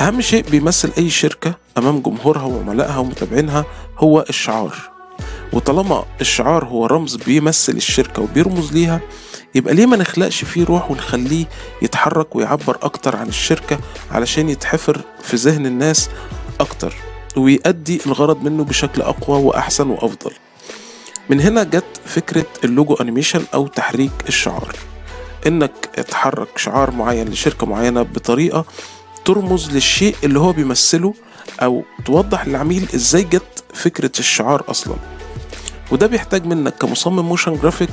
أهم شيء بيمثل أي شركة أمام جمهورها وعملائها ومتابعينها هو الشعار وطالما الشعار هو رمز بيمثل الشركة وبيرمز ليها يبقى ليه ما نخلقش فيه روح ونخليه يتحرك ويعبر أكتر عن الشركة علشان يتحفر في ذهن الناس أكتر ويؤدي الغرض منه بشكل أقوى وأحسن وأفضل من هنا جت فكرة اللوجو أنيميشن أو تحريك الشعار إنك تحرك شعار معين لشركة معينة بطريقة ترمز للشيء اللي هو بيمثله او توضح للعميل ازاي جت فكره الشعار اصلا وده بيحتاج منك كمصمم موشن جرافيك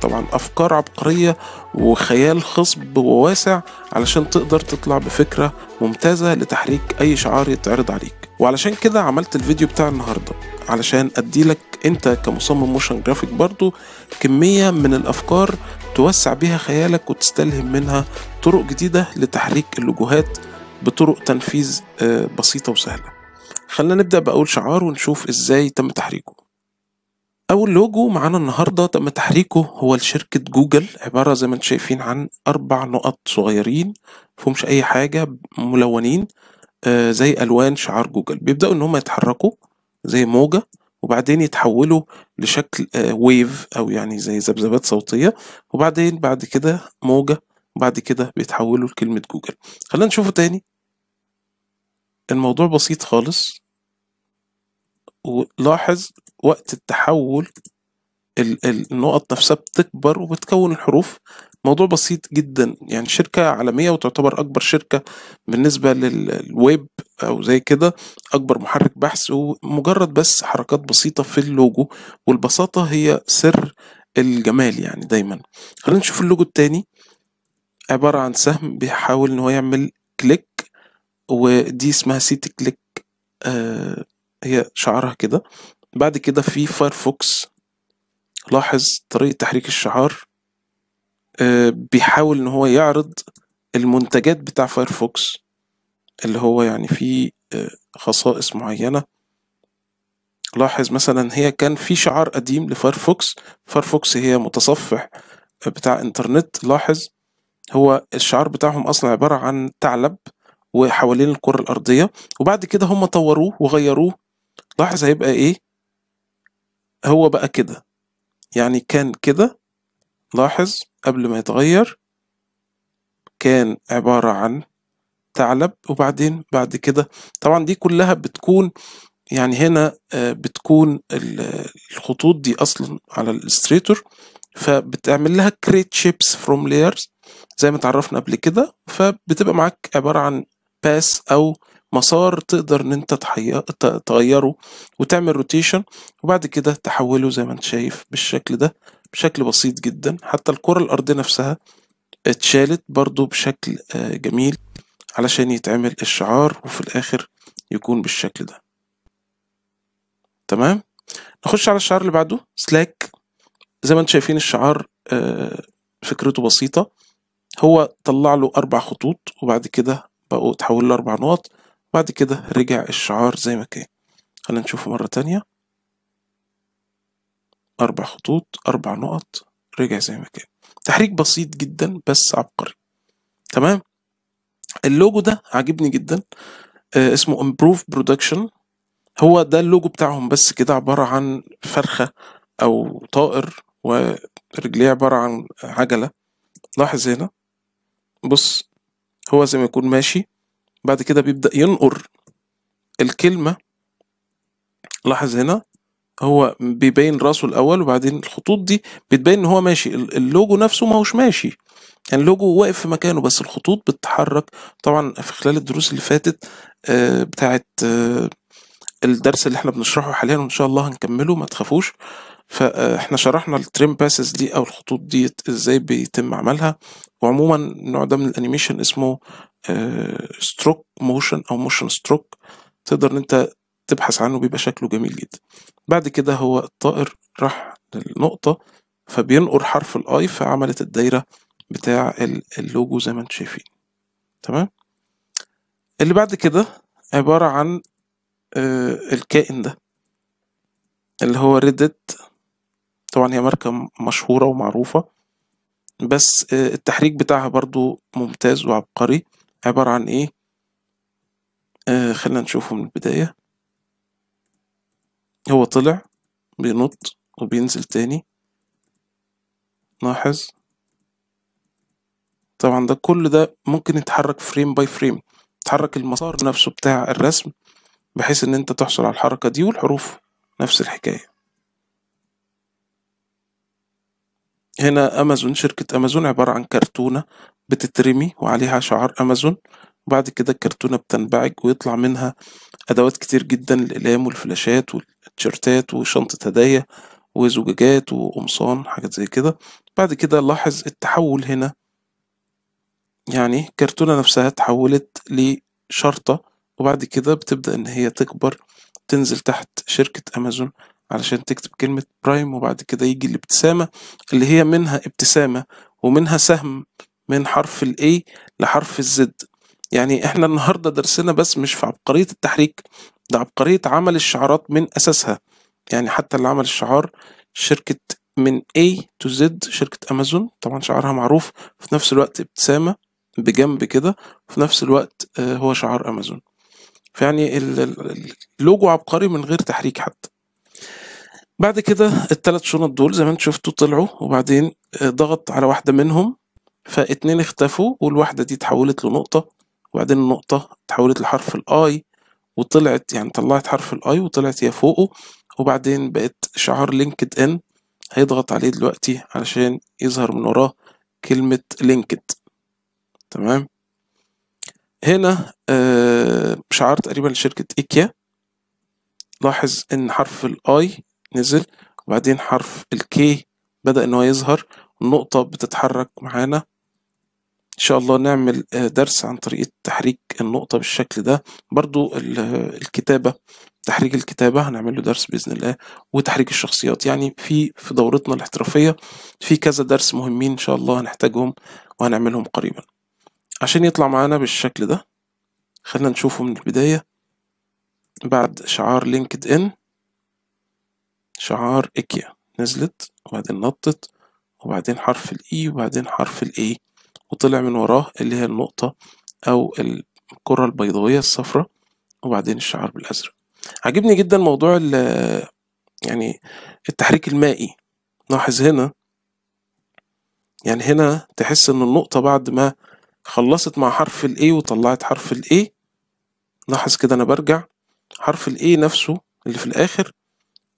طبعا افكار عبقريه وخيال خصب وواسع علشان تقدر تطلع بفكره ممتازه لتحريك اي شعار يتعرض عليك وعلشان كده عملت الفيديو بتاع النهارده علشان اديلك انت كمصمم موشن جرافيك برضو كميه من الافكار توسع بيها خيالك وتستلهم منها طرق جديده لتحريك اللوجوهات بطرق تنفيذ آه، بسيطة وسهلة خلينا نبدأ بأول شعار ونشوف إزاي تم تحريكه أول لوجو معانا النهاردة تم تحريكه هو لشركة جوجل عبارة زي ما انتم شايفين عن أربع نقط صغيرين فهمش أي حاجة ملونين آه، زي ألوان شعار جوجل بيبدأوا إن هم يتحركوا زي موجة وبعدين يتحولوا لشكل ويف آه، أو يعني زي ذبذبات صوتية وبعدين بعد كده موجة وبعد كده بيتحولوا لكلمة جوجل خلينا نشوفه تاني الموضوع بسيط خالص ولاحظ وقت التحول النقط نفسها بتكبر وبتكون الحروف موضوع بسيط جدا يعني شركة عالمية وتعتبر أكبر شركة بالنسبة للويب أو زي كده أكبر محرك بحث ومجرد بس حركات بسيطة في اللوجو والبساطة هي سر الجمال يعني دايما خلينا نشوف اللوجو التاني عبارة عن سهم بيحاول إن هو يعمل كليك ودي اسمها سيتي كليك آه هي شعارها كده بعد كده في فايرفوكس لاحظ طريقة تحريك الشعار آه بيحاول ان هو يعرض المنتجات بتاع فايرفوكس اللي هو يعني فيه آه خصائص معينة لاحظ مثلا هي كان في شعار قديم لفايرفوكس فايرفوكس هي متصفح آه، بتاع انترنت لاحظ هو الشعار بتاعهم اصلا عبارة عن ثعلب وحوالين الكرة الأرضية وبعد كده هم طوروه وغيروه لاحظ هيبقى إيه هو بقى كده يعني كان كده لاحظ قبل ما يتغير كان عبارة عن ثعلب وبعدين بعد كده طبعا دي كلها بتكون يعني هنا آه، بتكون الخطوط دي اصلا على الاستريتور فبتعمل لها كريت شيبس فروم لايرز زي ما اتعرفنا قبل كده فبتبقى معاك عباره عن باس او مسار تقدر ان انت تغيره وتعمل روتيشن وبعد كده تحوله زي ما انت شايف بالشكل ده بشكل بسيط جدا حتى الكرة الأرضية نفسها اتشالت برضو بشكل آه، جميل علشان يتعمل الشعار وفي الآخر يكون بالشكل ده تمام نخش على الشعار اللي بعده سلاك زي ما انتم شايفين الشعار آه، فكرته بسيطة هو طلع له أربع خطوط وبعد كده بقوا تحول لأربع نقط بعد كده رجع الشعار زي ما كان خلينا نشوفه مرة تانية أربع خطوط أربع نقط رجع زي ما كان تحريك بسيط جدا بس عبقري تمام اللوجو ده عاجبني جدا آه اسمه امبروف برودكشن هو ده اللوجو بتاعهم بس كده عبارة عن فرخة أو طائر ورجليه عبارة عن عجلة لاحظ هنا بص هو زي ما يكون ماشي بعد كده بيبدأ ينقر الكلمة لاحظ هنا هو بيبين راسه الأول وبعدين الخطوط دي بتبين إن هو ماشي اللوجو نفسه ما هوش ماشي يعني اللوجو واقف في مكانه بس الخطوط بتتحرك طبعا في خلال الدروس اللي فاتت آه، بتاعت آه، الدرس اللي احنا بنشرحه حاليا وإن شاء الله هنكمله ما تخافوش فاحنا شرحنا التريم باسز دي او الخطوط دي ازاي بيتم عملها وعموما النوع ده من الانيميشن اسمه ستروك آه، موشن او موشن ستروك تقدر ان انت تبحث عنه بيبقى شكله جميل جدا بعد كده هو الطائر راح للنقطة فبينقر حرف الاي فعملت الدايرة بتاع اللوجو زي ما انتم شايفين تمام اللي بعد كده عبارة عن آه، الكائن ده اللي هو ريدت طبعا هي ماركة مشهورة ومعروفة بس آه، التحريك بتاعها برضو ممتاز وعبقري عبارة عن ايه آه، خلينا نشوفه من البداية هو طلع بينط وبينزل تاني لاحظ طبعا ده كل ده ممكن يتحرك فريم باي فريم تحرك المسار نفسه بتاع الرسم بحيث ان انت تحصل على الحركة دي والحروف نفس الحكاية هنا امازون شركة امازون عبارة عن كرتونة بتترمي وعليها شعار امازون وبعد كده الكرتونة بتنبعج ويطلع منها ادوات كتير جدا الالام والفلاشات والتيشيرتات وشنطة هدايا وزجاجات وقمصان حاجات زي كده بعد كده لاحظ التحول هنا يعني الكرتونة نفسها اتحولت لشرطة وبعد كده بتبدأ إن هي تكبر تنزل تحت شركة أمازون علشان تكتب كلمة برايم وبعد كده يجي الابتسامة اللي هي منها ابتسامة ومنها سهم من حرف الاي لحرف الزد يعني احنا النهاردة درسنا بس مش في عبقرية التحريك ده عبقرية عمل الشعارات من أساسها يعني حتى اللي عمل الشعار شركة من A to Z شركة أمازون طبعا شعارها معروف في نفس الوقت ابتسامة بجنب كده في نفس الوقت آه، هو شعار أمازون فيعني اللوجو عبقري من غير تحريك حتى بعد كده الثلاث شنط دول زي ما انتم شفتوا طلعوا وبعدين آه، ضغط على واحدة منهم فاتنين اختفوا والواحدة دي اتحولت لنقطة وبعدين النقطة اتحولت لحرف الاي وطلعت يعني طلعت حرف الاي وطلعت هي فوقه وبعدين بقت شعار لينكد ان هيضغط عليه دلوقتي علشان يظهر من وراه كلمة لينكد تمام هنا آه، شعار تقريبا لشركة ايكيا لاحظ ان حرف الاي نزل وبعدين حرف الكي بدأ ان هو يظهر النقطة بتتحرك معانا ان شاء الله نعمل آه، درس عن طريقة تحريك النقطة بالشكل ده برضو آه، الكتابة تحريك الكتابة هنعمل له درس بإذن الله وتحريك الشخصيات يعني في في دورتنا الاحترافية في كذا درس مهمين إن شاء الله هنحتاجهم وهنعملهم قريبا عشان يطلع معانا بالشكل ده خلينا نشوفه من البداية بعد شعار لينكد إن شعار إيكيا نزلت وبعدين نطت وبعدين حرف الإي e، وبعدين حرف الإي وطلع من وراه اللي هي النقطة أو الكرة البيضاوية الصفراء وبعدين الشعار بالأزرق عجبني جدا موضوع يعني التحريك المائي لاحظ هنا يعني هنا تحس ان النقطة بعد ما خلصت مع حرف الاي وطلعت حرف الاي لاحظ كده انا برجع حرف الاي نفسه اللي في الاخر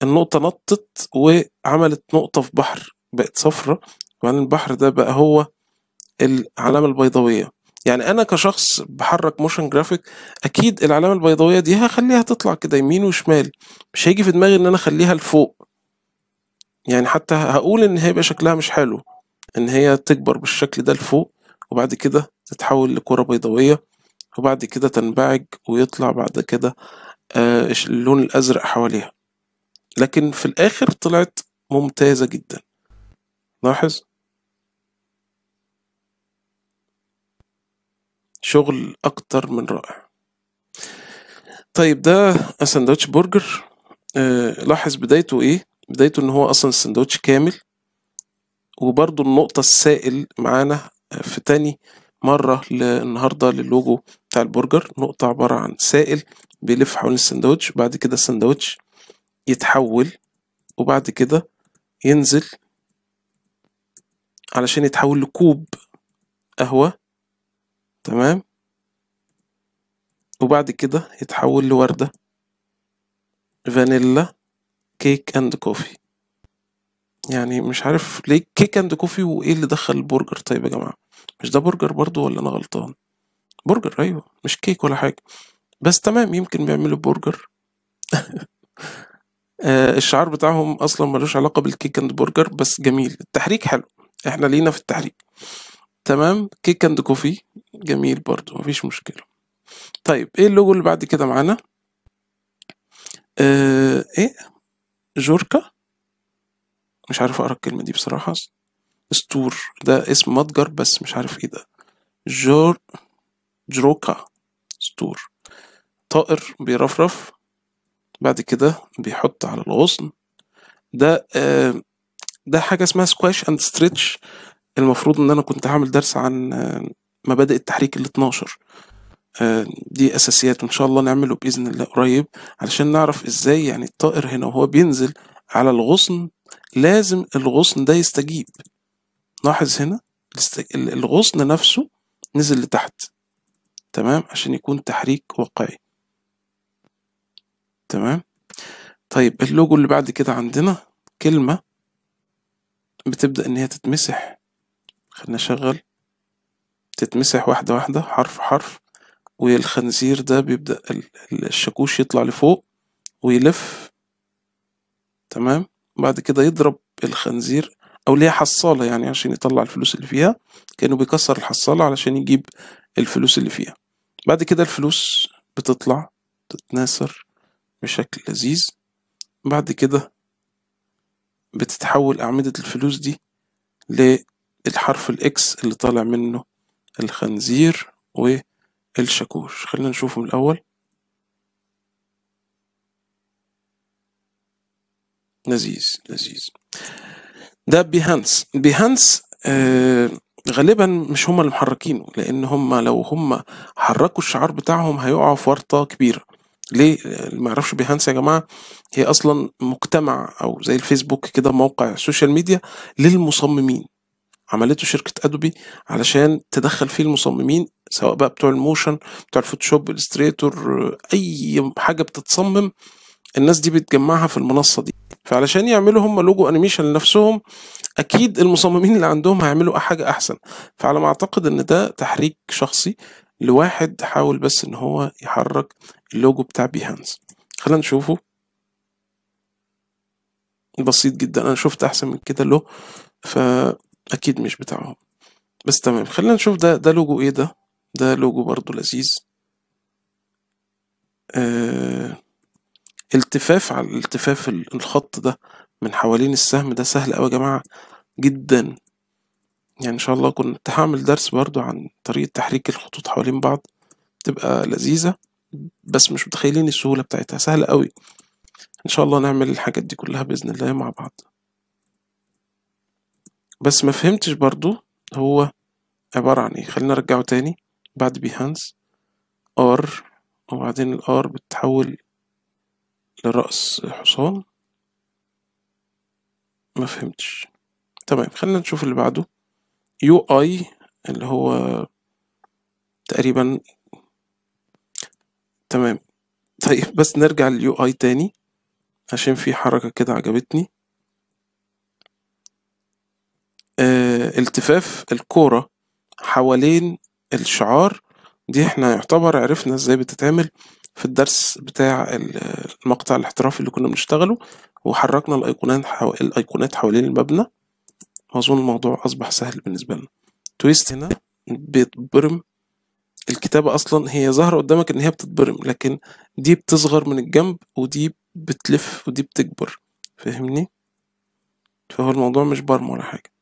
النقطة نطت وعملت نقطة في بحر بقت صفرة وبعدين البحر ده بقى هو العلامة البيضاوية يعني انا كشخص بحرك موشن جرافيك اكيد العلامة البيضاوية دي هخليها تطلع كده يمين وشمال مش هيجي في دماغي ان انا اخليها لفوق يعني حتى هقول ان هيبقى شكلها مش حلو ان هي تكبر بالشكل ده لفوق وبعد كده تتحول لكرة بيضاوية وبعد كده تنبعج ويطلع بعد كده آه، اللون الازرق حواليها لكن في الآخر طلعت ممتازة جدا لاحظ شغل أكتر من رائع طيب ده ساندوتش برجر آه لاحظ بدايته إيه بدايته إن هو أصلا ساندوتش كامل وبرضو النقطة السائل معانا آه، في تاني مرة النهاردة للوجو بتاع البرجر نقطة عبارة عن سائل بيلف حوالين الساندوتش بعد كده الساندوتش يتحول وبعد كده ينزل علشان يتحول لكوب قهوة تمام وبعد كده يتحول لوردة فانيلا كيك اند كوفي يعني مش عارف ليه كيك اند كوفي وايه اللي دخل البرجر طيب يا جماعة مش ده برجر برضو ولا انا غلطان برجر ايوه مش كيك ولا حاجة بس تمام يمكن بيعملوا برجر آه، الشعار بتاعهم اصلا ملوش علاقه بالكيك اند برجر بس جميل التحريك حلو احنا لينا في التحريك تمام كيك اند كوفي جميل برضو مفيش مشكله طيب ايه اللوجو اللي بعد كده معانا اه ايه جوركا مش عارف اقرا الكلمه دي بصراحه استور ده اسم متجر بس مش عارف ايه ده جور جروكا ستور طائر بيرفرف بعد كده بيحط على الغصن ده آه ده حاجه اسمها سكواش اند ستريتش المفروض ان انا كنت هعمل درس عن آه، مبادئ التحريك ال 12 آه دي اساسيات ان شاء الله نعمله باذن الله قريب علشان نعرف ازاي يعني الطائر هنا وهو بينزل على الغصن لازم الغصن ده يستجيب لاحظ هنا الغصن نفسه نزل لتحت تمام عشان يكون تحريك واقعي تمام طيب اللوجو اللي بعد كده عندنا كلمة بتبدأ إن هي تتمسح خلينا نشغل تتمسح واحدة واحدة حرف حرف والخنزير ده بيبدأ الشاكوش يطلع لفوق ويلف تمام بعد كده يضرب الخنزير أو ليه حصالة يعني عشان يطلع الفلوس اللي فيها كأنه بيكسر الحصالة علشان يجيب الفلوس اللي فيها بعد كده الفلوس بتطلع تتناثر بشكل لذيذ بعد كده بتتحول أعمدة الفلوس دي للحرف الإكس اللي طالع منه الخنزير والشاكوش خلينا نشوفهم الأول لذيذ لذيذ ده بيهانس بيهانس آه غالبا مش هما اللي محركينه لان هما لو هما حركوا الشعار بتاعهم هيقعوا في ورطة كبيرة ليه ما يعرفش بيهانس يا جماعه هي اصلا مجتمع او زي الفيسبوك كده موقع سوشيال ميديا للمصممين عملته شركه ادوبي علشان تدخل فيه المصممين سواء بقى بتوع الموشن بتوع الفوتوشوب الستريتور اي حاجه بتتصمم الناس دي بتجمعها في المنصه دي فعلشان يعملوا هم لوجو انيميشن لنفسهم اكيد المصممين اللي عندهم هيعملوا حاجه احسن فعلى ما اعتقد ان ده تحريك شخصي لواحد حاول بس ان هو يحرك اللوجو بتاع بيهانس خلينا نشوفه بسيط جدا انا شفت احسن من كده له فاكيد مش بتاعهم بس تمام خلينا نشوف ده ده لوجو ايه ده ده لوجو برضو لذيذ آه التفاف على التفاف الخط ده من حوالين السهم ده سهل قوي يا جماعه جدا يعني ان شاء الله كنت هعمل درس برضو عن طريقه تحريك الخطوط حوالين بعض تبقى لذيذه بس مش متخيلين السهولة بتاعتها سهلة قوي ان شاء الله نعمل الحاجات دي كلها بإذن الله مع بعض بس ما فهمتش برضو هو عبارة عن ايه خلينا نرجعه تاني بعد بيهانس ار وبعدين الار بتتحول لرأس حصان ما فهمتش تمام خلينا نشوف اللي بعده يو اي اللي هو تقريبا تمام طيب بس نرجع لليو اي تاني عشان في حركة كده عجبتني آه التفاف الكورة حوالين الشعار دي احنا يعتبر عرفنا ازاي بتتعمل في الدرس بتاع المقطع الاحترافي اللي كنا بنشتغله وحركنا الايقونات حو... الايقونات حوالين المبنى واظن الموضوع اصبح سهل بالنسبه لنا تويست هنا بيتبرم الكتابة أصلا هي ظاهرة قدامك إن هي بتتبرم لكن دي بتصغر من الجنب ودي بتلف ودي بتكبر فاهمني فهو الموضوع مش برم ولا حاجة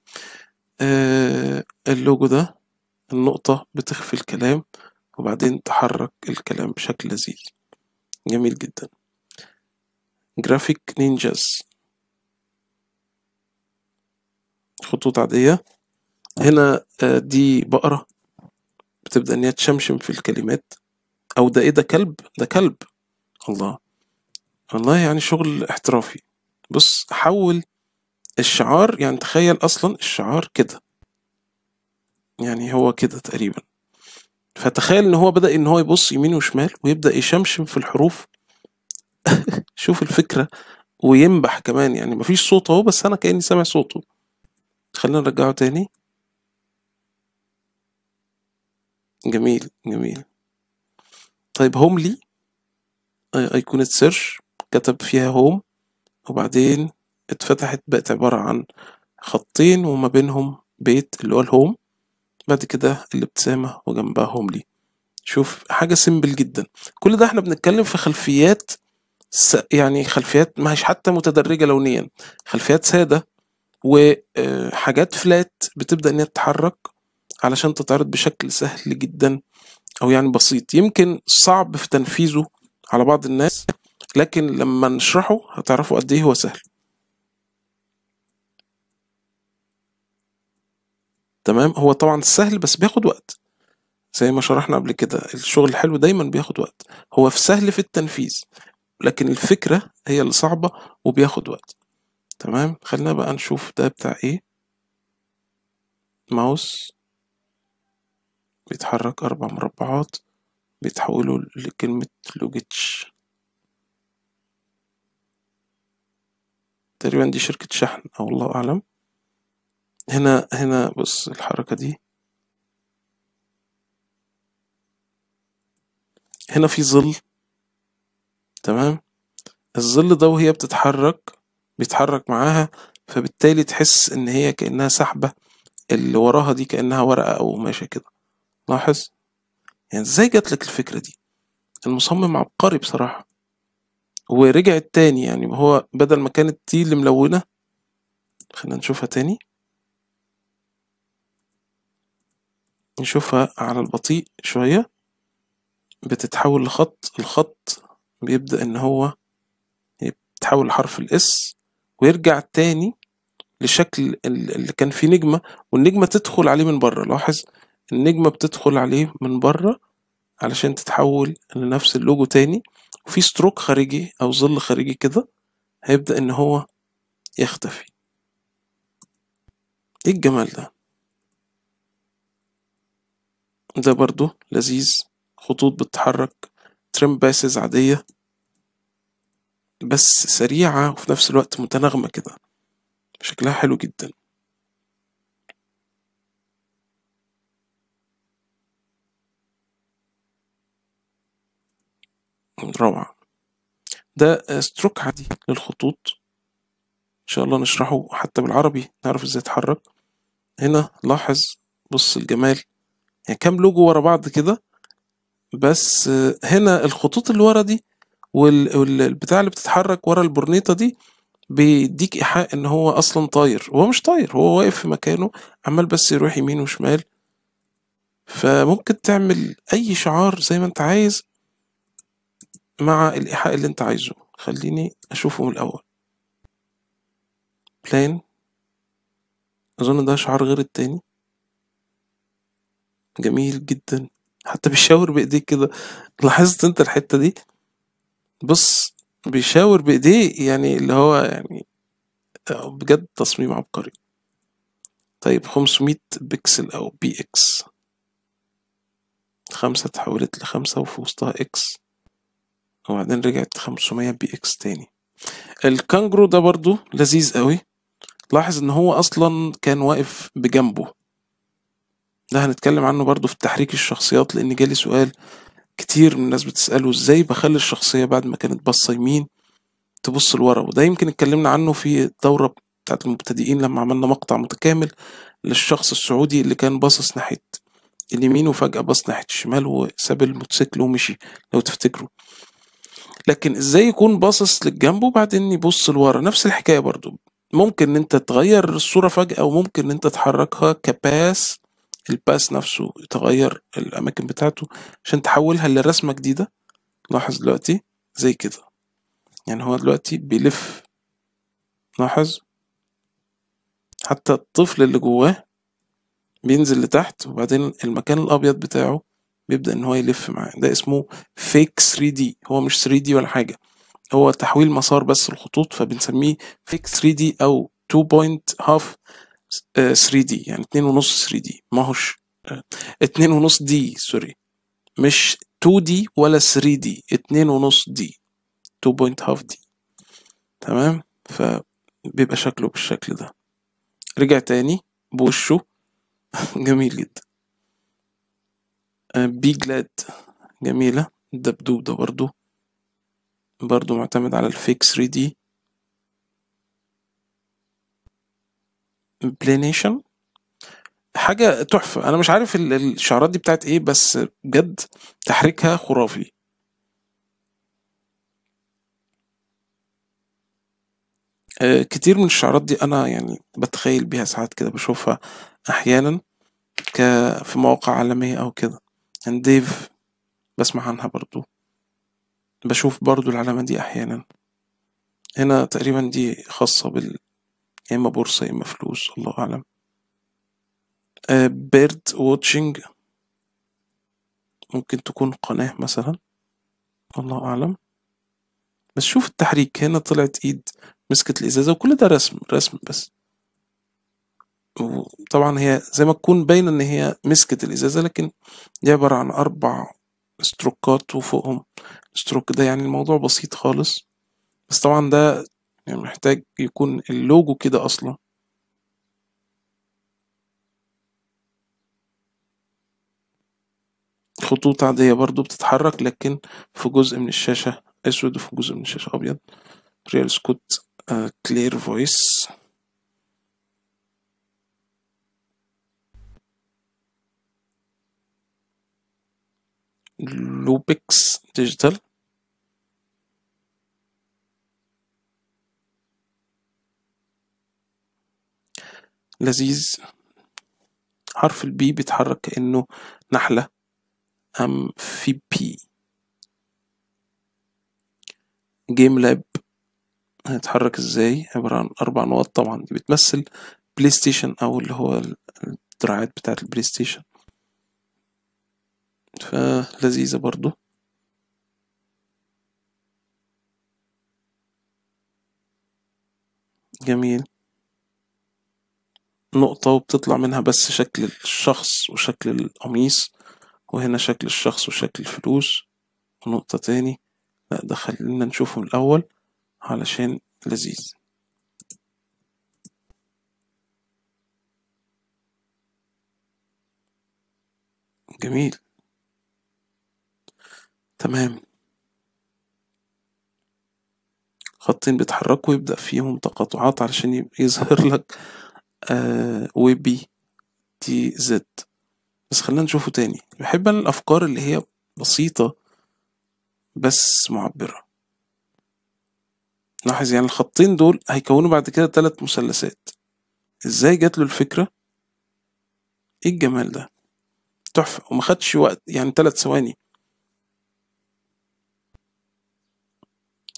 آه اللوجو ده النقطة بتخفي الكلام وبعدين تحرك الكلام بشكل لذيذ جميل جدا جرافيك نينجاز خطوط عادية هنا آه، دي بقرة بتبدأ إن هي تشمشم في الكلمات أو ده إيه ده كلب ده كلب الله والله يعني شغل احترافي بص حول الشعار يعني تخيل أصلا الشعار كده يعني هو كده تقريبا فتخيل إن هو بدأ إن هو يبص يمين وشمال ويبدأ يشمشم في الحروف شوف الفكرة وينبح كمان يعني مفيش صوت اهو بس أنا كأني سامع صوته خلينا نرجعه تاني جميل جميل طيب هوملي أيقونة سيرش كتب فيها هوم وبعدين اتفتحت بقت عبارة عن خطين وما بينهم بيت اللي هو الهوم بعد كده الابتسامة وجنبها هوملي شوف حاجة سيمبل جدا كل ده احنا بنتكلم في خلفيات س... يعني خلفيات مش حتى متدرجة لونيا خلفيات سادة وحاجات فلات بتبدأ انها تتحرك علشان تتعرض بشكل سهل جدا او يعني بسيط يمكن صعب في تنفيذه على بعض الناس لكن لما نشرحه هتعرفوا قد ايه هو سهل تمام هو طبعا سهل بس بياخد وقت زي ما شرحنا قبل كده الشغل الحلو دايما بياخد وقت هو في سهل في التنفيذ لكن الفكرة هي اللي صعبة وبياخد وقت تمام خلينا بقى نشوف ده بتاع ايه ماوس بيتحرك أربع مربعات بيتحولوا لكلمة لوجيتش تقريبا دي شركة شحن أو الله أعلم هنا هنا بص الحركة دي هنا في ظل تمام الظل ده وهي بتتحرك بيتحرك معاها فبالتالي تحس ان هي كأنها سحبة اللي وراها دي كأنها ورقة او ماشي كده لاحظ يعني ازاي جات لك الفكرة دي المصمم عبقري بصراحة ورجعت تاني يعني هو بدل ما كانت تي اللي ملونة خلينا نشوفها تاني نشوفها على البطيء شوية بتتحول لخط الخط بيبدأ إن هو يتحول لحرف الإس ويرجع تاني لشكل اللي كان فيه نجمة والنجمة تدخل عليه من بره لاحظ النجمة بتدخل عليه من بره علشان تتحول لنفس اللوجو تاني وفي ستروك خارجي أو ظل خارجي كده هيبدأ إن هو يختفي ايه الجمال ده ده برضو لذيذ خطوط بتتحرك تريم باسز عادية بس سريعة وفي نفس الوقت متناغمة كده شكلها حلو جدا روعة ده ستروك عادي للخطوط ان شاء الله نشرحه حتى بالعربي نعرف ازاي يتحرك هنا لاحظ بص الجمال يعني كام لوجو ورا بعض كده بس هنا الخطوط اللي ورا دي والبتاع اللي بتتحرك ورا البرنيطة دي بيديك إيحاء إن هو أصلا طاير هو مش طاير هو واقف في مكانه عمال بس يروح يمين وشمال فممكن تعمل أي شعار زي ما أنت عايز مع الإيحاء اللي أنت عايزه خليني أشوفه من الأول بلان أظن ده شعار غير التاني جميل جدا حتى بيشاور بإيديه كده لاحظت أنت الحتة دي بص بيشاور بإيديه يعني اللي هو يعني آه، بجد تصميم عبقري طيب 500 بكسل أو بي إكس خمسة اتحولت لخمسة وفي وسطها إكس وبعدين رجعت 500 بي اكس تاني الكانجرو ده برضو لذيذ قوي لاحظ ان هو اصلا كان واقف بجنبه ده هنتكلم عنه برضو في تحريك الشخصيات لان جالي سؤال كتير من الناس بتسأله ازاي بخلي الشخصية بعد ما كانت باصة يمين تبص لورا وده يمكن اتكلمنا عنه في الدورة بتاعت المبتدئين لما عملنا مقطع متكامل للشخص السعودي اللي كان باصص ناحية اليمين وفجأة باص ناحية الشمال وساب الموتوسيكل ومشي لو تفتكروا لكن ازاي يكون باصص للجنب وبعدين يبص لورا نفس الحكايه برضو ممكن ان انت تغير الصوره فجاه وممكن ان انت تحركها كباس الباس نفسه يتغير الاماكن بتاعته عشان تحولها لرسمه جديده لاحظ دلوقتي زي كده يعني هو دلوقتي بيلف لاحظ حتى الطفل اللي جواه بينزل لتحت وبعدين المكان الابيض بتاعه بيبدا ان هو يلف معاه ده اسمه فيك 3 دي هو مش 3 دي ولا حاجه هو تحويل مسار بس الخطوط فبنسميه فيك 3 دي او 2.5 3 دي يعني 2.5 3 دي ما هوش 2.5 آه، دي سوري مش 2 دي ولا 3 دي 2.5 دي 2.5 دي تمام فبيبقى شكله بالشكل ده رجع تاني بوشه جميل جدا آه، بيجلاد جميلة الدبدوب ده برضو برضو معتمد على الفيك 3 دي بلينيشن حاجة تحفة أنا مش عارف الشعرات دي بتاعت إيه بس بجد تحريكها خرافي آه، كتير من الشعرات دي أنا يعني بتخيل بيها ساعات كده بشوفها أحيانا في مواقع عالمية أو كده ديف بسمع عنها برضو بشوف برضو العلامة دي أحيانا هنا تقريبا دي خاصة بال يا إما بورصة يا إما فلوس الله أعلم بيرد آه، واتشنج ممكن تكون قناة مثلا الله أعلم بس شوف التحريك هنا طلعت إيد مسكت الإزازة وكل ده رسم رسم بس وطبعا هي زي ما تكون باينة ان هي مسكت الازازة لكن دي عبارة عن اربع ستروكات وفوقهم ستروك ده يعني الموضوع بسيط خالص بس طبعا ده يعني محتاج يكون اللوجو كده اصلا خطوط عادية برضو بتتحرك لكن في جزء من الشاشة اسود وفي جزء من الشاشة ابيض ريال سكوت كلير فويس لوبكس ديجيتال لذيذ حرف البي بيتحرك كأنه نحلة أم في بي جيم لاب هيتحرك ازاي عبارة عن أربع نقط طبعا دي بتمثل بلاي ستيشن أو اللي هو الدراعات بتاعة البلاي ستيشن فلذيذة برضو جميل نقطة وبتطلع منها بس شكل الشخص وشكل القميص وهنا شكل الشخص وشكل الفلوس ونقطة تاني لا ده خلينا نشوفه من الأول علشان لذيذ جميل تمام خطين بيتحركوا يبدأ فيهم تقاطعات علشان يظهر لك آه وبي تي زد بس خلينا نشوفه تاني بحب انا الافكار اللي هي بسيطة بس معبرة لاحظ يعني الخطين دول هيكونوا بعد كده تلات مثلثات ازاي جات له الفكرة ايه الجمال ده تحفة وما خدش وقت يعني تلات ثواني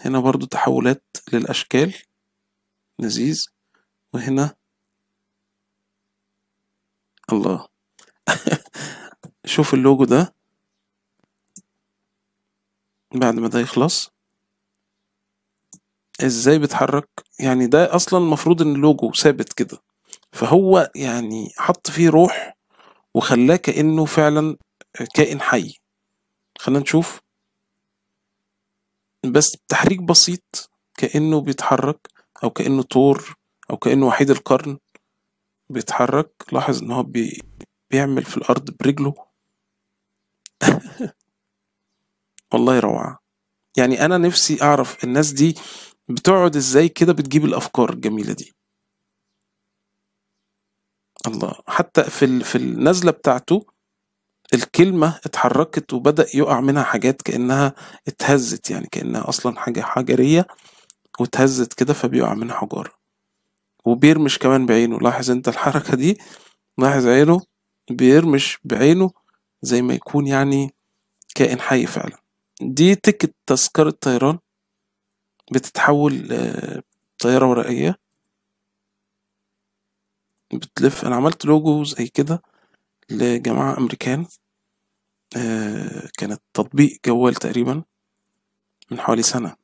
هنا برضو تحولات للأشكال لذيذ وهنا الله شوف اللوجو ده بعد ما ده يخلص ازاي بيتحرك يعني ده اصلا المفروض ان اللوجو ثابت كده فهو يعني حط فيه روح وخلاه كانه فعلا كائن حي خلينا نشوف بس تحريك بسيط كأنه بيتحرك أو كأنه طور أو كأنه وحيد القرن بيتحرك لاحظ إن هو بي بيعمل في الأرض برجله والله روعة يعني أنا نفسي أعرف الناس دي بتقعد إزاي كده بتجيب الأفكار الجميلة دي الله حتى في في النزله بتاعته الكلمة اتحركت وبدأ يقع منها حاجات كأنها اتهزت يعني كأنها أصلا حاجة حجرية واتهزت كده فبيقع منها حجارة وبيرمش كمان بعينه لاحظ انت الحركة دي لاحظ عينه بيرمش بعينه زي ما يكون يعني كائن حي فعلا دي تكت تذكرة طيران بتتحول طيارة ورقية بتلف أنا عملت لوجو زي كده لجماعة أمريكان آه، كانت تطبيق جوال تقريبا من حوالي سنة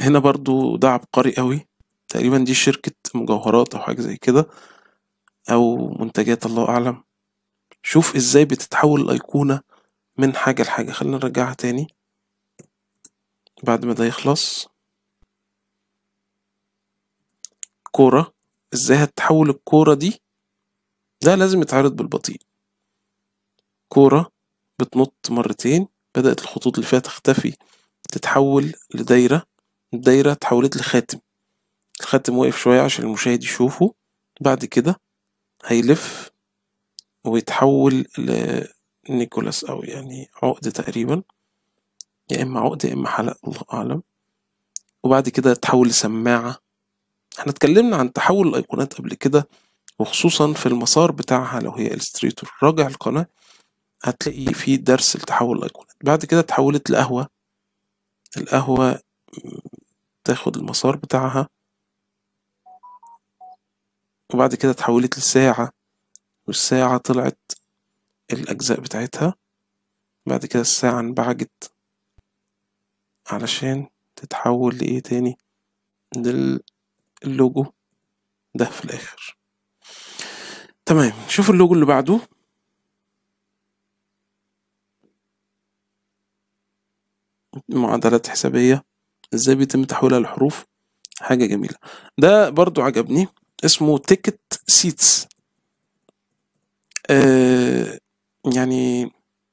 هنا برضو ده عبقري قوي تقريبا دي شركة مجوهرات أو حاجة زي كده أو منتجات الله أعلم شوف إزاي بتتحول الأيقونة من حاجة لحاجة خلينا نرجعها تاني بعد ما ده يخلص كورة إزاي هتحول الكورة دي ده لازم يتعرض بالبطيء كورة بتنط مرتين بدأت الخطوط اللي فيها تختفي تتحول لدايرة الدايرة اتحولت لخاتم الخاتم واقف شوية عشان المشاهد يشوفه بعد كده هيلف ويتحول لنيكولاس أو يعني عقد تقريبا يا إما عقد يا إما حلق الله أعلم وبعد كده يتحول لسماعة احنا اتكلمنا عن تحول الأيقونات قبل كده وخصوصا في المسار بتاعها لو هي إلستريتور راجع القناة هتلاقي في درس لتحول الايقونات بعد كده اتحولت لقهوة القهوة تاخد المسار بتاعها وبعد كده اتحولت لساعة والساعة طلعت الأجزاء بتاعتها بعد كده الساعة انبعجت علشان تتحول لإيه تاني للوجو ده في الآخر تمام نشوف اللوجو اللي بعده معادلات حسابية ازاي بيتم تحويلها لحروف حاجة جميلة ده برضو عجبني اسمه تيكت سيتس آه، يعني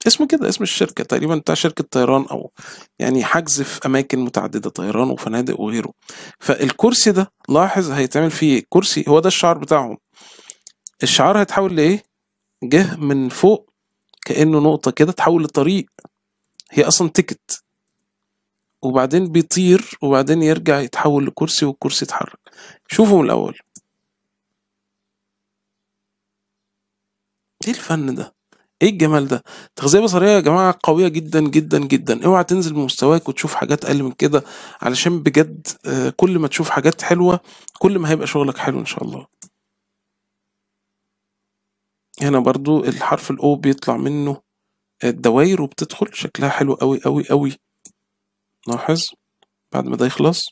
اسمه كده اسم الشركة تقريبا بتاع شركة طيران أو يعني حجز في أماكن متعددة طيران وفنادق وغيره فالكرسي ده لاحظ هيتعمل فيه إيه؟ كرسي هو ده الشعار بتاعهم الشعار هيتحول لإيه؟ جه من فوق كأنه نقطة كده تحول لطريق هي أصلا تيكت وبعدين بيطير وبعدين يرجع يتحول لكرسي والكرسي يتحرك شوفوا من الأول ايه الفن ده ايه الجمال ده تغذيه بصريه يا جماعه قويه جدا جدا جدا اوعى تنزل بمستواك وتشوف حاجات اقل من كده علشان بجد آه، كل ما تشوف حاجات حلوه كل ما هيبقى شغلك حلو ان شاء الله هنا برضو الحرف الاو بيطلع منه آه، الدواير وبتدخل شكلها حلو قوي قوي قوي لاحظ بعد ما ده يخلص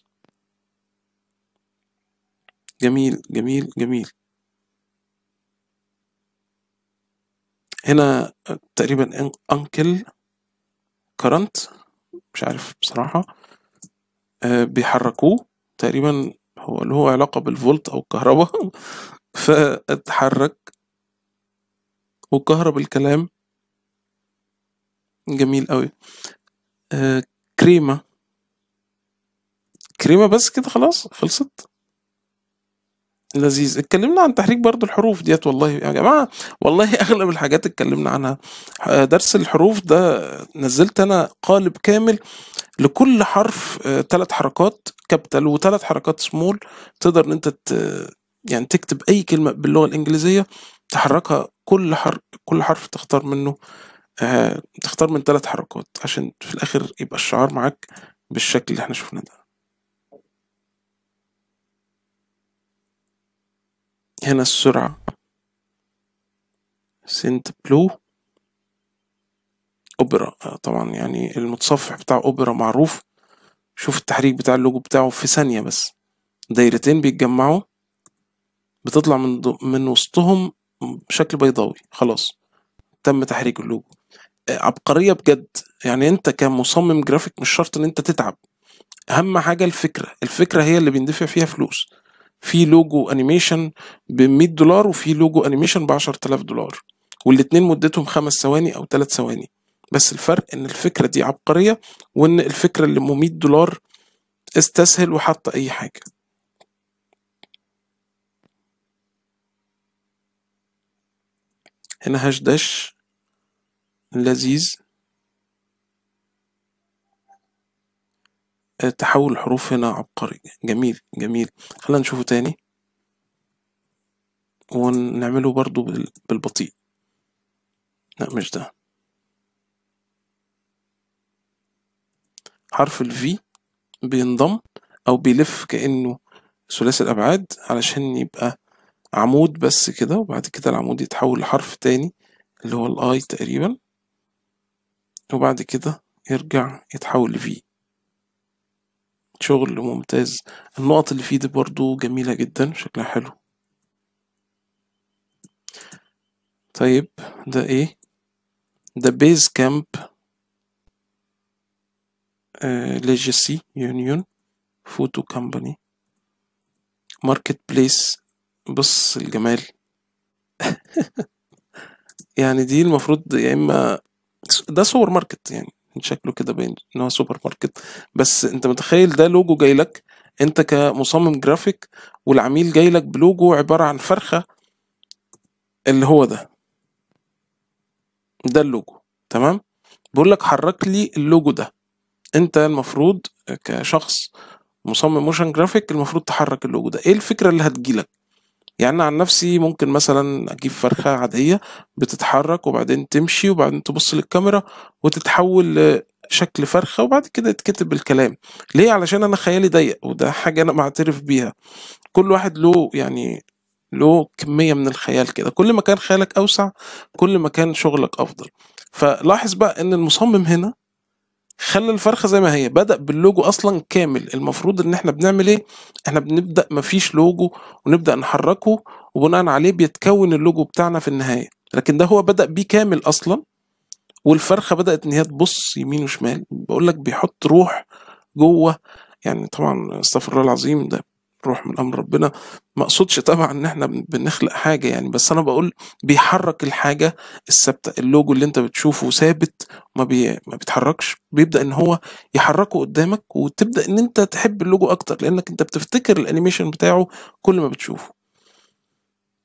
جميل جميل جميل هنا تقريبا انكل كرنت مش عارف بصراحة آه، بيحركوه تقريبا هو له علاقة بالفولت أو الكهرباء فاتحرك وكهرب الكلام جميل قوي آه، كريمة كريمة بس كده خلاص خلصت لذيذ اتكلمنا عن تحريك برضو الحروف ديت والله يا جماعة والله أغلب الحاجات اتكلمنا عنها آه، درس الحروف ده نزلت أنا قالب كامل لكل حرف ثلاث آه، حركات كابتل وثلاث حركات سمول تقدر ان انت ت... يعني تكتب اي كلمه باللغه الانجليزيه تحركها كل حرف كل حرف تختار منه آه تختار من ثلاث حركات عشان في الآخر يبقى الشعار معاك بالشكل اللي احنا شفناه ده هنا السرعة سنت بلو أوبرا آه، طبعا يعني المتصفح بتاع أوبرا معروف شوف التحريك بتاع اللوجو بتاعه في ثانية بس دايرتين بيتجمعوا بتطلع من, من وسطهم شكل بيضاوي خلاص تم تحريك اللوجو عبقريه بجد يعني انت كمصمم جرافيك مش شرط ان انت تتعب اهم حاجه الفكره الفكره هي اللي بيندفع فيها فلوس في لوجو انيميشن ب 100 دولار وفي لوجو انيميشن ب 10000 دولار والاتنين مدتهم خمس ثواني او ثلاث ثواني بس الفرق ان الفكره دي عبقريه وان الفكره اللي 100 دولار استسهل وحط اي حاجه هنا هاش داش لذيذ آه، تحوّل الحروف هنا عبقري جميل، جميل خلّينا نشوفه تاني ونعمله برضو بالبطيء لأ مش ده حرف V بينضم أو بيلف كإنه ثلاثي الأبعاد علشان يبقى عمود بس كده وبعد كده العمود يتحوّل لحرف تاني اللي هو I تقريبًا وبعد كده يرجع يتحول لفي شغل ممتاز النقط اللي فيه دي برضو جميلة جدا شكلها حلو طيب ده ايه ده بيز كامب ليجيسي يونيون فوتو كامباني ماركت بليس بص الجمال يعني دي المفروض يا اما ده سوبر ماركت يعني شكله كده باين ان هو سوبر ماركت بس انت متخيل ده لوجو جاي لك انت كمصمم جرافيك والعميل جاي لك بلوجو عباره عن فرخه اللي هو ده ده اللوجو تمام بقول لك حرك لي اللوجو ده انت المفروض كشخص مصمم موشن جرافيك المفروض تحرك اللوجو ده ايه الفكره اللي هتجيلك يعني انا عن نفسي ممكن مثلا اجيب فرخه عاديه بتتحرك وبعدين تمشي وبعدين تبص للكاميرا وتتحول لشكل فرخه وبعد كده يتكتب الكلام ليه علشان انا خيالي ضيق وده حاجه انا معترف بيها كل واحد له يعني له كمية من الخيال كده كل ما كان خيالك أوسع كل ما كان شغلك أفضل فلاحظ بقى أن المصمم هنا خلى الفرخه زي ما هي بدا باللوجو اصلا كامل المفروض ان احنا بنعمل ايه احنا بنبدا مفيش لوجو ونبدا نحركه وبناء عليه بيتكون اللوجو بتاعنا في النهايه لكن ده هو بدا بيه كامل اصلا والفرخه بدات ان هي تبص يمين وشمال بقول لك بيحط روح جوه يعني طبعا استغفر الله العظيم ده روح من امر ربنا ما اقصدش طبعا ان احنا بنخلق حاجه يعني بس انا بقول بيحرك الحاجه الثابته اللوجو اللي انت بتشوفه ثابت ما بي ما بيتحركش بيبدا ان هو يحركه قدامك وتبدا ان انت تحب اللوجو اكتر لانك انت بتفتكر الانيميشن بتاعه كل ما بتشوفه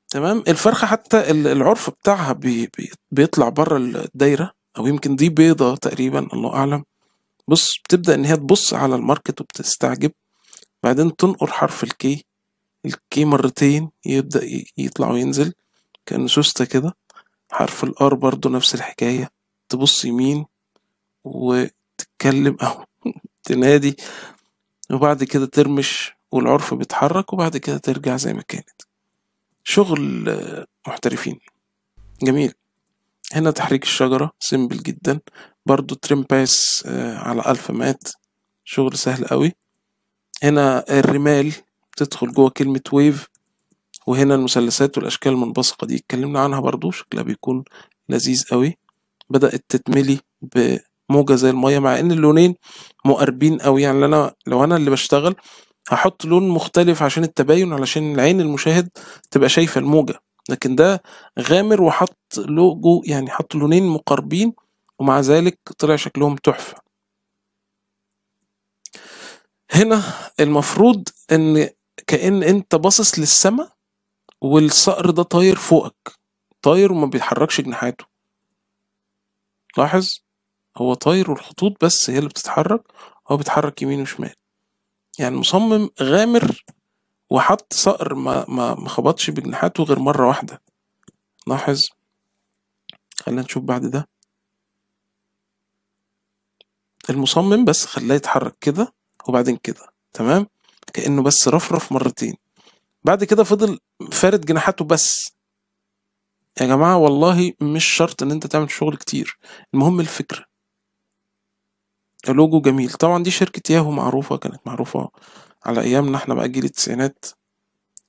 تمام الفرخه حتى العرف بتاعها بي بيطلع بره الدايره او يمكن دي بيضه تقريبا الله اعلم بص بتبدا ان هي تبص على الماركت وبتستعجب بعدين تنقر حرف الكي الكي مرتين يبدأ يطلع وينزل كأنه سوستة كده حرف الار برضو نفس الحكاية تبص يمين وتتكلم أو تنادي وبعد كده ترمش والعرف بيتحرك وبعد كده ترجع زي ما كانت شغل محترفين جميل هنا تحريك الشجرة سيمبل جدا برضو تريم باس آه، على ألفا مات شغل سهل قوي هنا الرمال تدخل جوه كلمة ويف وهنا المثلثات والأشكال المنبثقة دي اتكلمنا عنها برضو شكلها بيكون لذيذ قوي بدأت تتملي بموجة زي المية مع إن اللونين مقربين قوي يعني أنا لو أنا اللي بشتغل هحط لون مختلف عشان التباين علشان العين المشاهد تبقى شايفة الموجة لكن ده غامر وحط لوجو يعني حط لونين مقربين ومع ذلك طلع شكلهم تحفة هنا المفروض ان كأن انت باصص للسماء والصقر ده طاير فوقك طاير وما بيتحركش جناحاته لاحظ هو طاير والخطوط بس هي اللي بتتحرك هو بيتحرك يمين وشمال يعني مصمم غامر وحط صقر ما ما ما خبطش بجناحاته غير مره واحده لاحظ خلينا نشوف بعد ده المصمم بس خلاه يتحرك كده وبعدين كده تمام كانه بس رفرف مرتين بعد كده فضل فارد جناحاته بس يا جماعه والله مش شرط ان انت تعمل شغل كتير المهم الفكره لوجو جميل طبعا دي شركه ياهو معروفه كانت معروفه على ايامنا احنا بقى جيل التسعينات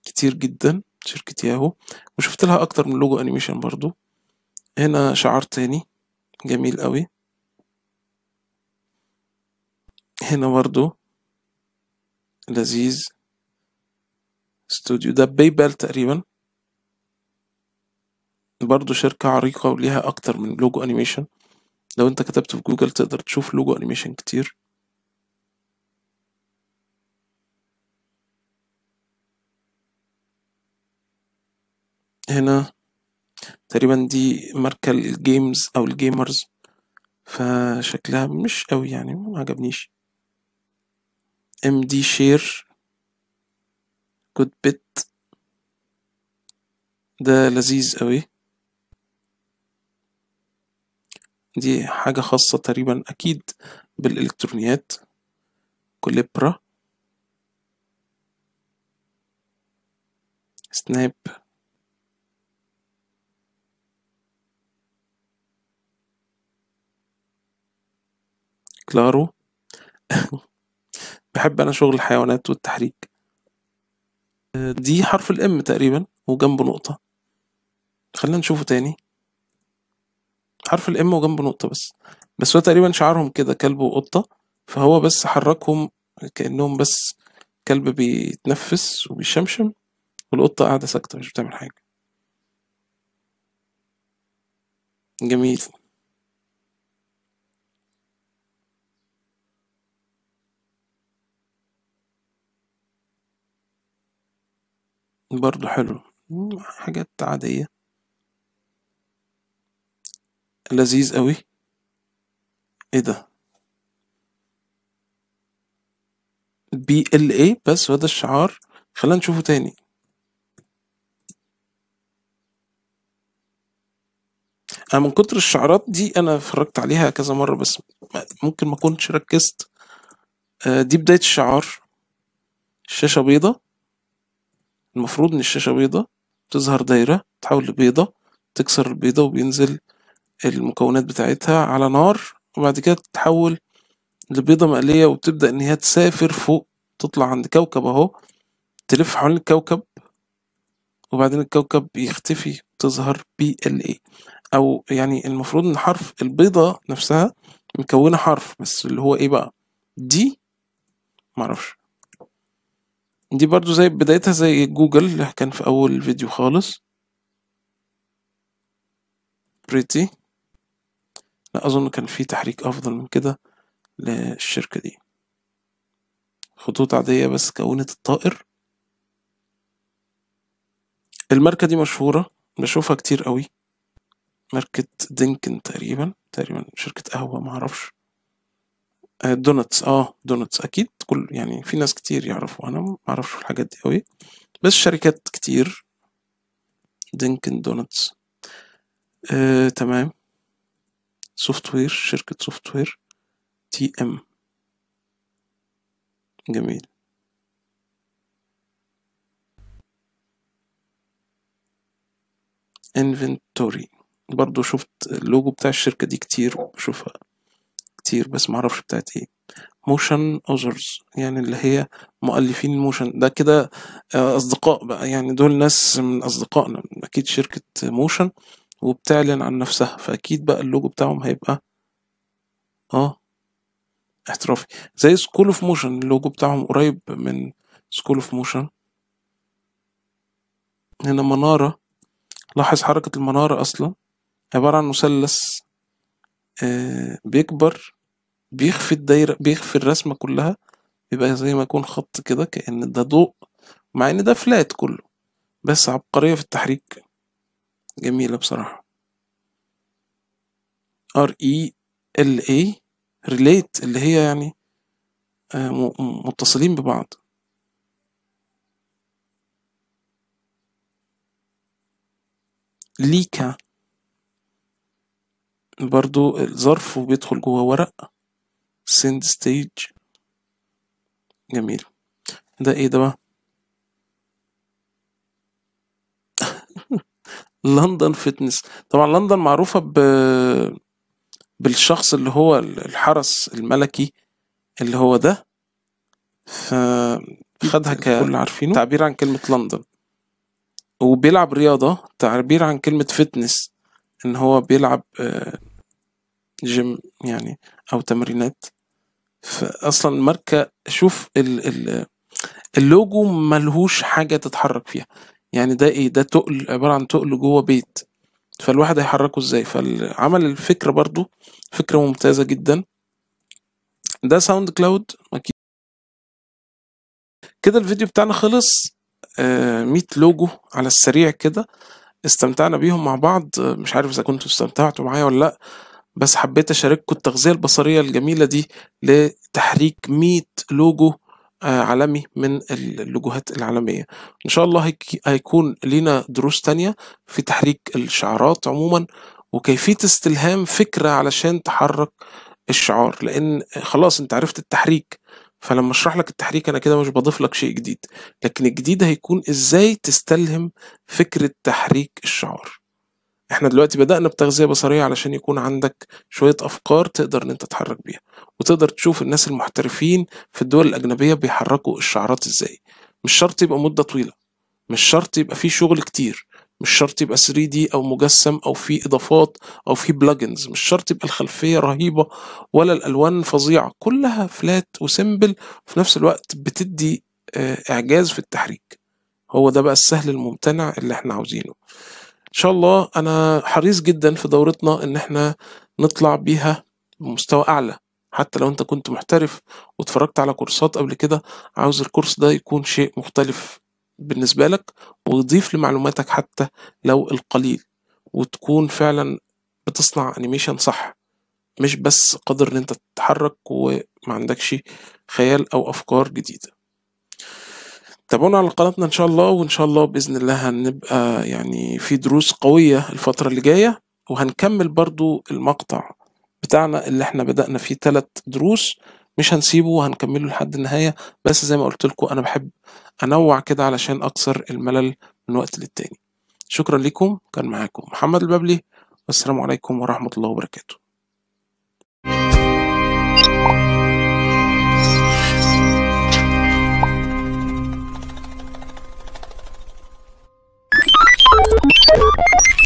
كتير جدا شركه ياهو وشفت لها اكتر من لوجو انيميشن برضو هنا شعار تاني جميل قوي هنا برضو لذيذ استوديو ده باي بال تقريبا برضو شركة عريقة وليها أكتر من لوجو أنيميشن لو أنت كتبت في جوجل تقدر تشوف لوجو أنيميشن كتير هنا تقريبا دي ماركة الجيمز أو الجيمرز فشكلها مش قوي يعني ما عجبنيش ام دي شير كود بت ده لذيذ قوي دي حاجة خاصة تقريبا أكيد بالإلكترونيات كوليبرا سناب كلارو بحب انا شغل الحيوانات والتحريك دي حرف الام تقريبا وجنبه نقطة خلينا نشوفه تاني حرف الام وجنبه نقطة بس بس هو تقريبا شعارهم كده كلب وقطة فهو بس حركهم كأنهم بس كلب بيتنفس وبيشمشم والقطة قاعدة ساكتة مش بتعمل حاجة جميل برضو حلو حاجات عادية لذيذ قوي ايه ده بي ال اي بس وده الشعار خلينا نشوفه تاني انا من كتر الشعارات دي انا اتفرجت عليها كذا مره بس ممكن ما كنتش ركزت آه، دي بدايه الشعار الشاشه بيضه المفروض ان الشاشة بيضة تظهر دايرة تحول لبيضة تكسر البيضة وبينزل المكونات بتاعتها على نار وبعد كده تتحول لبيضة مقلية وبتبدأ ان هي تسافر فوق تطلع عند كوكب اهو تلف حوالين الكوكب وبعدين الكوكب بيختفي تظهر بي ال اي او يعني المفروض ان حرف البيضة نفسها مكونة حرف بس اللي هو ايه بقى دي معرفش دي برضو زي بدايتها زي جوجل اللي كان في أول فيديو خالص بريتي لا أظن كان في تحريك أفضل من كده للشركة دي خطوط عادية بس كونت الطائر الماركة دي مشهورة بشوفها كتير قوي ماركة دينكن تقريبا تقريبا شركة قهوة معرفش دونتس اه دونتس آه، اكيد كل يعني في ناس كتير يعرفوا انا ما اعرفش الحاجات دي قوي بس شركات كتير دينكن دونتس آه، تمام سوفت وير شركة سوفت وير تي ام جميل انفنتوري برضو شفت اللوجو بتاع الشركة دي كتير بشوفها كتير بس معرفش بتاعت ايه موشن اوزرز يعني اللي هي مؤلفين الموشن ده كده آه، اصدقاء بقى يعني دول ناس من اصدقائنا اكيد شركة موشن وبتعلن عن نفسها فاكيد بقى اللوجو بتاعهم هيبقى اه احترافي زي سكول اوف موشن اللوجو بتاعهم قريب من سكول اوف موشن هنا منارة لاحظ حركة المنارة اصلا عبارة عن مثلث آه، بيكبر بيخفي الدايرة بيخفي الرسمة كلها بيبقى زي ما يكون خط كده كأن ده ضوء مع إن ده فلات كله بس عبقرية في التحريك جميلة بصراحة R E L A relate اللي هي يعني آه، متصلين ببعض ليكا برضو الظرف وبيدخل جوه ورق send stage جميل ده ايه ده بقى لندن فيتنس طبعا لندن معروفة ب بالشخص اللي هو الحرس الملكي اللي هو ده خدها ككل عارفينه تعبير عن كلمة لندن وبيلعب رياضة تعبير عن كلمة فتنس ان هو بيلعب آه، جيم يعني او تمرينات فاصلا ماركه شوف ال ال اللوجو ملهوش حاجه تتحرك فيها يعني ده ايه ده تقل عباره عن تقل جوه بيت فالواحد هيحركه ازاي فالعمل الفكره برضو فكره ممتازه جدا ده ساوند كلاود كده الفيديو بتاعنا خلص آه، ميت لوجو على السريع كده استمتعنا بيهم مع بعض مش عارف اذا كنتوا استمتعتوا معايا ولا لا بس حبيت اشارككم التغذيه البصريه الجميله دي لتحريك 100 لوجو آه، عالمي من اللوجوهات العالمية إن شاء الله هيكون لينا دروس تانية في تحريك الشعارات عموما وكيفية استلهام فكرة علشان تحرك الشعار لأن خلاص أنت عرفت التحريك فلما اشرح لك التحريك انا كده مش بضيف لك شيء جديد لكن الجديد هيكون ازاي تستلهم فكره تحريك الشعار احنا دلوقتي بدأنا بتغذية بصرية علشان يكون عندك شوية أفكار تقدر إن أنت تتحرك بيها وتقدر تشوف الناس المحترفين في الدول الأجنبية بيحركوا الشعرات إزاي مش شرط يبقى مدة طويلة مش شرط يبقى فيه شغل كتير مش شرط يبقى 3 دي او مجسم او في اضافات او في بلجنز مش شرط يبقى الخلفيه رهيبه ولا الالوان فظيعه كلها فلات وسيمبل وفي نفس الوقت بتدي آه، اعجاز في التحريك هو ده بقى السهل الممتنع اللي احنا عاوزينه ان شاء الله انا حريص جدا في دورتنا ان احنا نطلع بيها بمستوى اعلى حتى لو انت كنت محترف واتفرجت على كورسات قبل كده عاوز الكورس ده يكون شيء مختلف بالنسبة لك ويضيف لمعلوماتك حتى لو القليل وتكون فعلا بتصنع انيميشن صح مش بس قادر ان انت تتحرك وما عندكش خيال او افكار جديده تابعونا على قناتنا ان شاء الله وان شاء الله باذن الله هنبقى يعني في دروس قويه الفتره اللي جايه وهنكمل برضو المقطع بتاعنا اللي احنا بدانا فيه ثلاث دروس مش هنسيبه وهنكمله لحد النهايه بس زي ما قلت لكم انا بحب انوع كده علشان اكسر الملل من وقت للتاني شكرا لكم كان معاكم محمد البابلي والسلام عليكم ورحمه الله وبركاته すいません。